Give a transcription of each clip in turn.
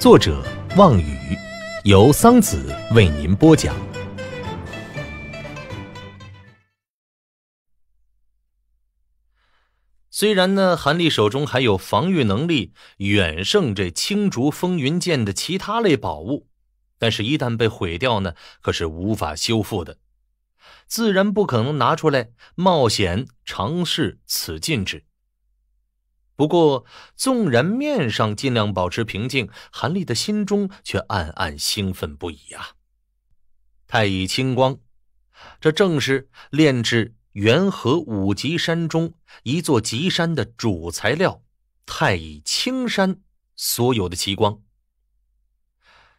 作者望雨，由桑子为您播讲。虽然呢，韩立手中还有防御能力远胜这青竹风云剑的其他类宝物，但是，一旦被毁掉呢，可是无法修复的，自然不可能拿出来冒险尝试此禁制。不过，纵然面上尽量保持平静，韩立的心中却暗暗兴奋不已啊！太乙青光，这正是炼制元和五极山中一座极山的主材料——太乙青山所有的奇光。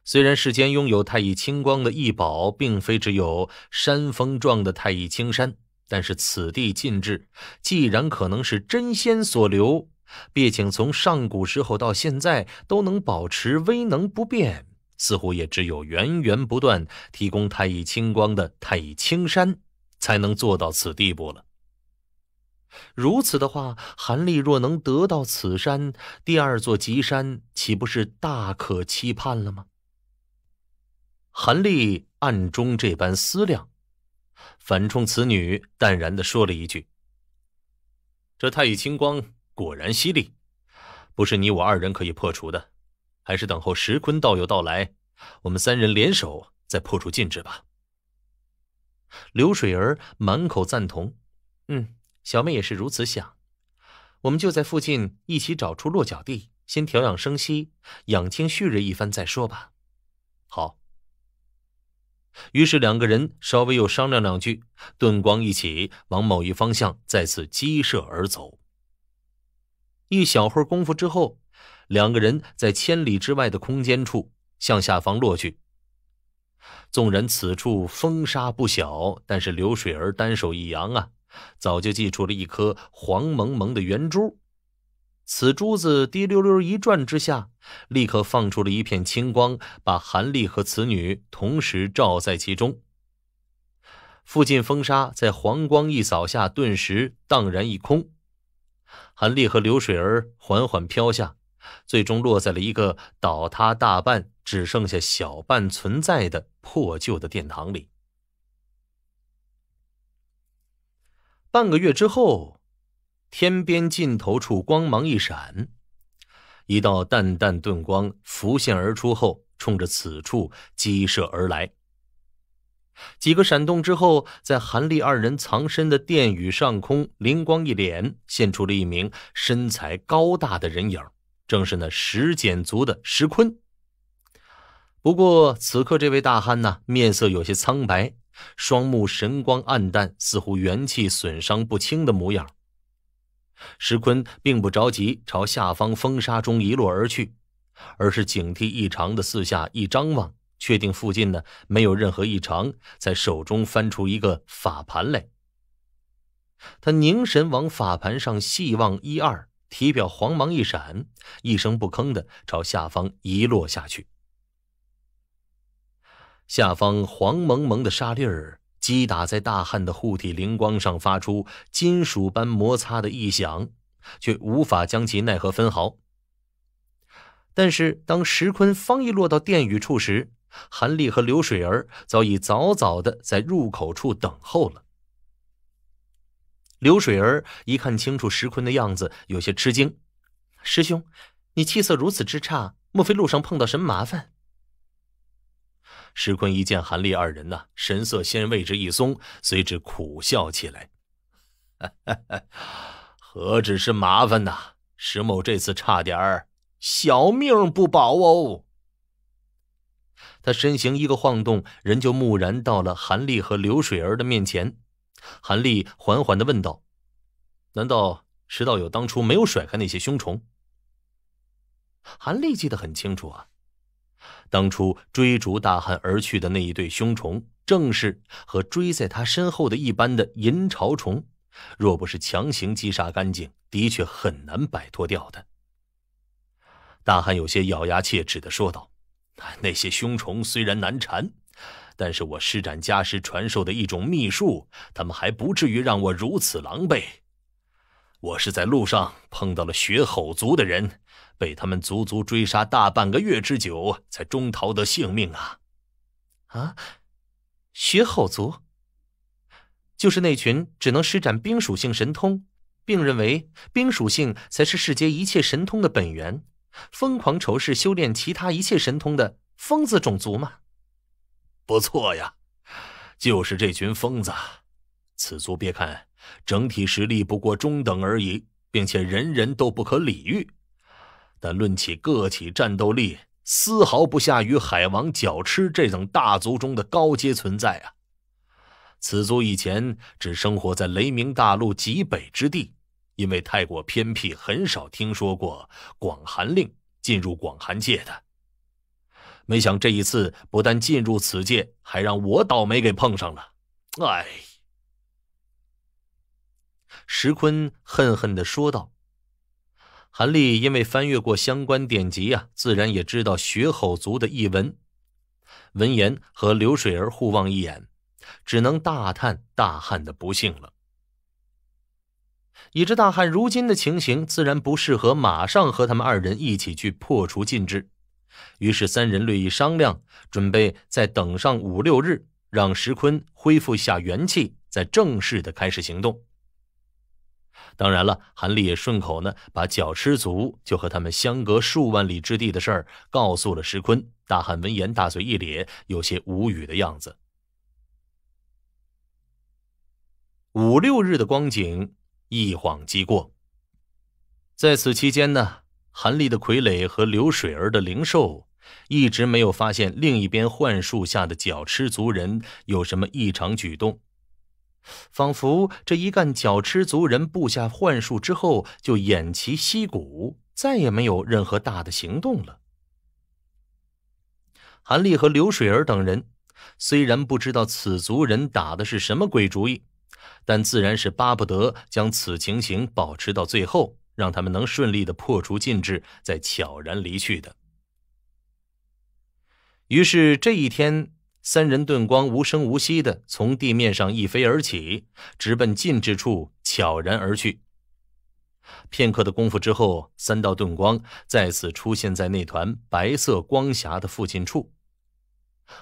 虽然世间拥有太乙青光的异宝，并非只有山峰状的太乙青山，但是此地禁制既然可能是真仙所留。毕竟，从上古时候到现在，都能保持威能不变，似乎也只有源源不断提供太乙青光的太乙青山，才能做到此地步了。如此的话，韩立若能得到此山，第二座极山，岂不是大可期盼了吗？韩立暗中这般思量，反冲此女淡然的说了一句：“这太乙青光。”果然犀利，不是你我二人可以破除的，还是等候石坤道友到来，我们三人联手再破除禁制吧。刘水儿满口赞同：“嗯，小妹也是如此想，我们就在附近一起找出落脚地，先调养生息，养精蓄锐一番再说吧。”好。于是两个人稍微又商量两句，顿光一起往某一方向再次激射而走。一小会儿功夫之后，两个人在千里之外的空间处向下方落去。纵然此处风沙不小，但是流水儿单手一扬啊，早就祭出了一颗黄蒙蒙的圆珠。此珠子滴溜溜一转之下，立刻放出了一片青光，把韩立和此女同时罩在其中。附近风沙在黄光一扫下，顿时荡然一空。韩立和刘水儿缓缓飘下，最终落在了一个倒塌大半、只剩下小半存在的破旧的殿堂里。半个月之后，天边尽头处光芒一闪，一道淡淡顿光浮现而出后，冲着此处激射而来。几个闪动之后，在韩立二人藏身的殿宇上空，灵光一脸，现出了一名身材高大的人影，正是那石简族的石坤。不过此刻这位大汉呢，面色有些苍白，双目神光暗淡，似乎元气损伤不轻的模样。石坤并不着急朝下方风沙中一落而去，而是警惕异常的四下一张望。确定附近呢没有任何异常，在手中翻出一个法盘来。他凝神往法盘上细望一二，体表黄芒一闪，一声不吭的朝下方一落下去。下方黄蒙蒙的沙粒儿击打在大汉的护体灵光上，发出金属般摩擦的异响，却无法将其奈何分毫。但是，当石坤方一落到殿宇处时，韩立和刘水儿早已早早的在入口处等候了。刘水儿一看清楚石坤的样子，有些吃惊：“师兄，你气色如此之差，莫非路上碰到什么麻烦？”石坤一见韩立二人呢，神色先为之一松，随之苦笑起来：“ 何止是麻烦呐！石某这次差点儿小命不保哦。”他身形一个晃动，人就木然到了韩立和刘水儿的面前。韩立缓缓的问道：“难道石道友当初没有甩开那些凶虫？”韩立记得很清楚啊，当初追逐大汉而去的那一对凶虫，正是和追在他身后的一般的银潮虫，若不是强行击杀干净，的确很难摆脱掉的。大汉有些咬牙切齿的说道。那些凶虫虽然难缠，但是我施展家师传授的一种秘术，他们还不至于让我如此狼狈。我是在路上碰到了血吼族的人，被他们足足追杀大半个月之久，才终逃得性命啊！啊，血吼族，就是那群只能施展冰属性神通，并认为冰属性才是世间一切神通的本源。疯狂仇视修炼其他一切神通的疯子种族吗？不错呀，就是这群疯子。此族别看整体实力不过中等而已，并且人人都不可理喻，但论起个体战斗力，丝毫不下于海王角痴这等大族中的高阶存在啊。此族以前只生活在雷鸣大陆极北之地。因为太过偏僻，很少听说过广寒令进入广寒界的。没想这一次不但进入此界，还让我倒霉给碰上了。哎，石坤恨恨的说道。韩立因为翻阅过相关典籍啊，自然也知道雪吼族的译文。闻言和流水儿互望一眼，只能大叹大汉的不幸了。以知大汉如今的情形，自然不适合马上和他们二人一起去破除禁制。于是三人略一商量，准备再等上五六日，让石坤恢复下元气，再正式的开始行动。当然了，韩立也顺口呢，把脚吃足就和他们相隔数万里之地的事儿告诉了石坤。大汉闻言，大嘴一咧，有些无语的样子。五六日的光景。一晃即过，在此期间呢，韩立的傀儡和刘水儿的灵兽一直没有发现另一边幻术下的角痴族人有什么异常举动，仿佛这一干角痴族人布下幻术之后就偃旗息鼓，再也没有任何大的行动了。韩立和刘水儿等人虽然不知道此族人打的是什么鬼主意。但自然是巴不得将此情形保持到最后，让他们能顺利的破除禁制，再悄然离去的。于是这一天，三人遁光无声无息的从地面上一飞而起，直奔禁制处悄然而去。片刻的功夫之后，三道遁光再次出现在那团白色光霞的附近处。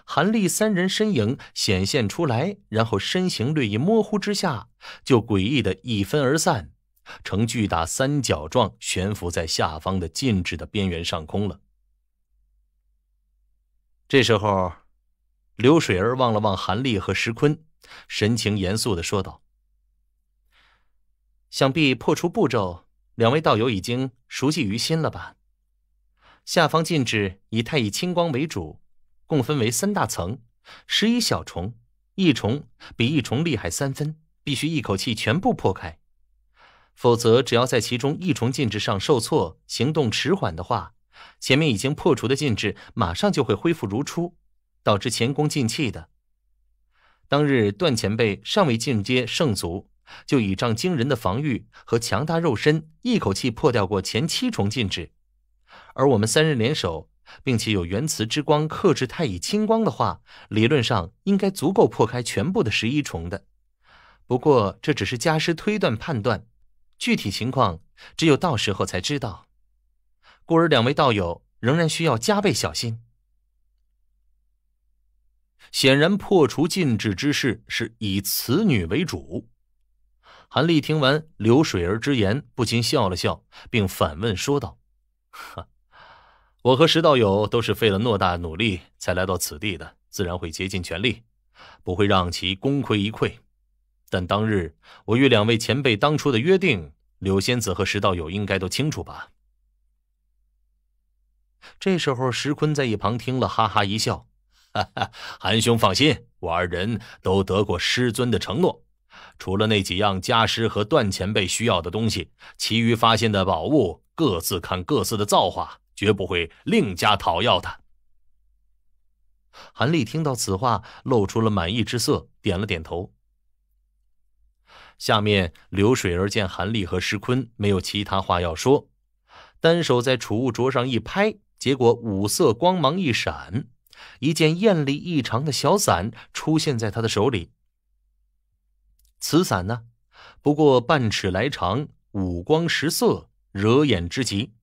韩立三人身影显现出来，然后身形略一模糊之下，就诡异的一分而散，成巨大三角状悬浮在下方的禁制的边缘上空了。这时候，刘水儿望了望韩立和石坤，神情严肃的说道：“想必破除步骤，两位道友已经熟记于心了吧？下方禁制以太乙青光为主。”共分为三大层，十一小虫，一虫比一虫厉害三分，必须一口气全部破开，否则只要在其中一重禁制上受挫，行动迟缓的话，前面已经破除的禁制马上就会恢复如初，导致前功尽弃的。当日段前辈尚未进阶圣族，就倚仗惊人的防御和强大肉身，一口气破掉过前七重禁制，而我们三人联手。并且有元磁之光克制太乙青光的话，理论上应该足够破开全部的十一重的。不过这只是家师推断判断，具体情况只有到时候才知道。故而两位道友仍然需要加倍小心。显然破除禁制之事是以此女为主。韩立听完流水儿之言，不禁笑了笑，并反问说道：“哈。”我和石道友都是费了诺大努力才来到此地的，自然会竭尽全力，不会让其功亏一篑。但当日我与两位前辈当初的约定，柳仙子和石道友应该都清楚吧？这时候，石坤在一旁听了，哈哈一笑：“哈哈，韩兄放心，我二人都得过师尊的承诺，除了那几样家师和段前辈需要的东西，其余发现的宝物，各自看各自的造化。”绝不会另加讨要的。韩立听到此话，露出了满意之色，点了点头。下面，刘水儿见韩立和石坤没有其他话要说，单手在储物桌上一拍，结果五色光芒一闪，一件艳丽异常的小伞出现在他的手里。此伞呢，不过半尺来长，五光十色，惹眼之极。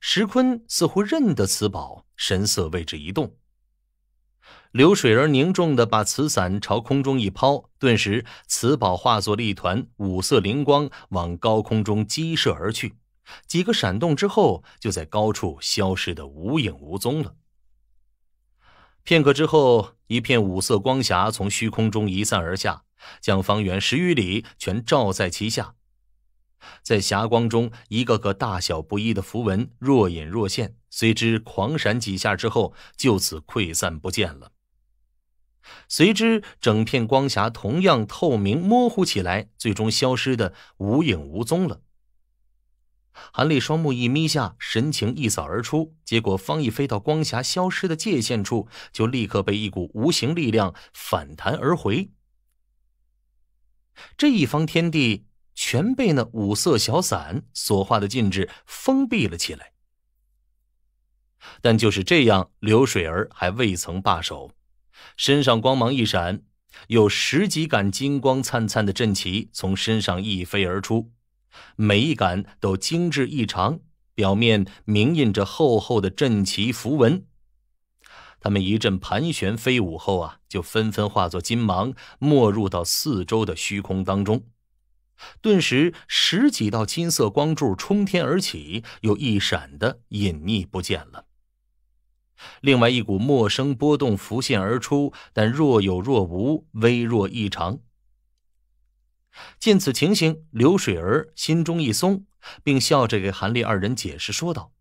石坤似乎认得此宝，神色为之一动。流水儿凝重的把瓷伞朝空中一抛，顿时，此宝化作了一团五色灵光，往高空中激射而去。几个闪动之后，就在高处消失的无影无踪了。片刻之后，一片五色光霞从虚空中一散而下，将方圆十余里全罩在其下。在霞光中，一个个大小不一的符文若隐若现，随之狂闪几下之后，就此溃散不见了。随之，整片光霞同样透明模糊起来，最终消失的无影无踪了。韩立双目一眯，下神情一扫而出，结果方一飞到光霞消失的界限处，就立刻被一股无形力量反弹而回。这一方天地。全被那五色小伞所化的禁制封闭了起来。但就是这样，流水儿还未曾罢手，身上光芒一闪，有十几杆金光灿灿的阵旗从身上一飞而出，每一杆都精致异常，表面明印着厚厚的阵旗符文。他们一阵盘旋飞舞后啊，就纷纷化作金芒，没入到四周的虚空当中。顿时，十几道金色光柱冲天而起，又一闪的隐匿不见了。另外一股陌生波动浮现而出，但若有若无，微弱异常。见此情形，刘水儿心中一松，并笑着给韩立二人解释说道：“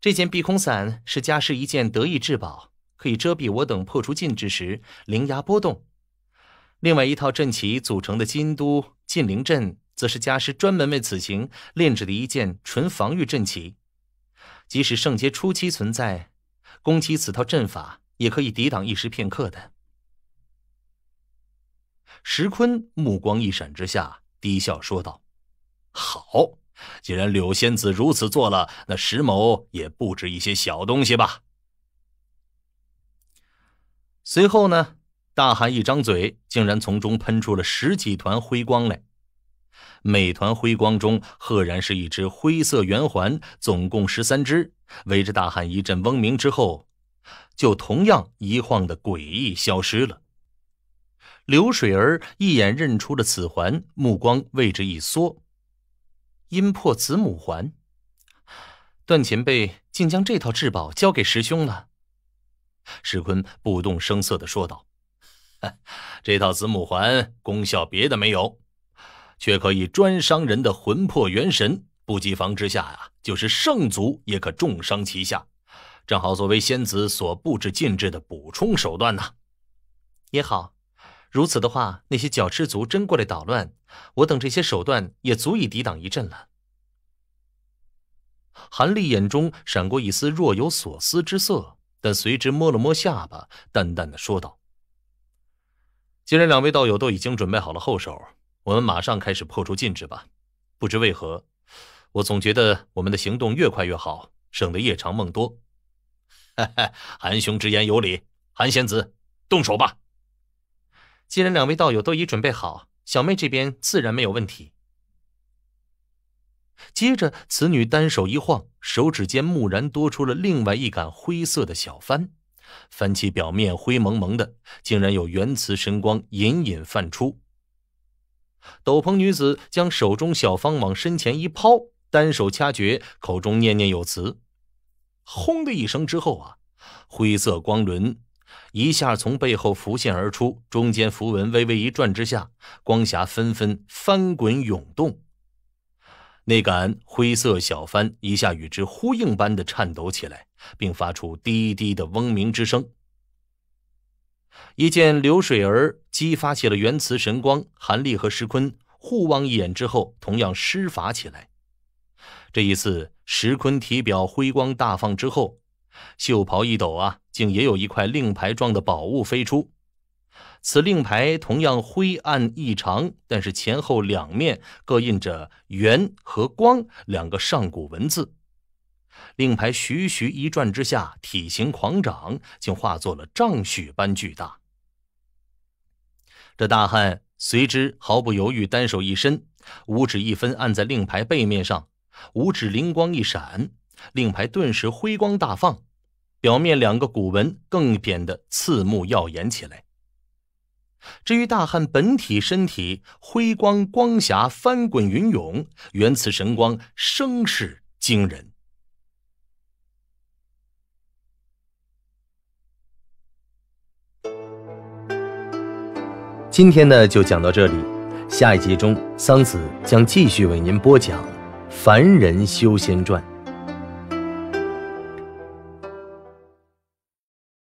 这件碧空伞是家师一件得意至宝，可以遮蔽我等破除禁制时灵压波动。”另外一套阵旗组成的金都禁灵阵，则是家师专门为此行炼制的一件纯防御阵旗，即使圣阶初期存在，攻击此套阵法也可以抵挡一时片刻的。石坤目光一闪之下，低笑说道：“好，既然柳仙子如此做了，那石某也布置一些小东西吧。”随后呢？大汉一张嘴，竟然从中喷出了十几团灰光来，每团灰光中赫然是一只灰色圆环，总共十三只，围着大汉一阵嗡鸣之后，就同样一晃的诡异消失了。流水儿一眼认出了此环，目光位置一缩，阴魄子母环，段前辈竟将这套至宝交给师兄了。石坤不动声色的说道。这套子母环功效别的没有，却可以专伤人的魂魄元神，不及防之下啊，就是圣族也可重伤其下。正好作为仙子所布置禁制的补充手段呢。也好，如此的话，那些角痴族真过来捣乱，我等这些手段也足以抵挡一阵了。韩立眼中闪过一丝若有所思之色，但随之摸了摸下巴，淡淡的说道。既然两位道友都已经准备好了后手，我们马上开始破除禁制吧。不知为何，我总觉得我们的行动越快越好，省得夜长梦多。哈哈，韩兄直言有理，韩仙子，动手吧。既然两位道友都已准备好，小妹这边自然没有问题。接着，此女单手一晃，手指间蓦然多出了另外一杆灰色的小幡。翻起表面灰蒙蒙的，竟然有原磁神光隐隐泛出。斗篷女子将手中小方往身前一抛，单手掐诀，口中念念有词。轰的一声之后啊，灰色光轮一下从背后浮现而出，中间符文微微一转之下，光霞纷纷翻滚涌动。那杆灰色小帆一下与之呼应般的颤抖起来，并发出低低的嗡鸣之声。一见流水儿激发起了元磁神光，韩立和石坤互望一眼之后，同样施法起来。这一次，石坤体表辉光大放之后，袖袍一抖啊，竟也有一块令牌状的宝物飞出。此令牌同样灰暗异常，但是前后两面各印着“元”和“光”两个上古文字。令牌徐徐一转之下，体型狂长，竟化作了丈许般巨大。这大汉随之毫不犹豫，单手一伸，五指一分，按在令牌背面上，五指灵光一闪，令牌顿时辉光大放，表面两个古文更变得刺目耀眼起来。至于大汉本体身体辉光光霞翻滚云涌，原此神光声势惊人。今天呢，就讲到这里，下一集中桑梓将继续为您播讲《凡人修仙传》。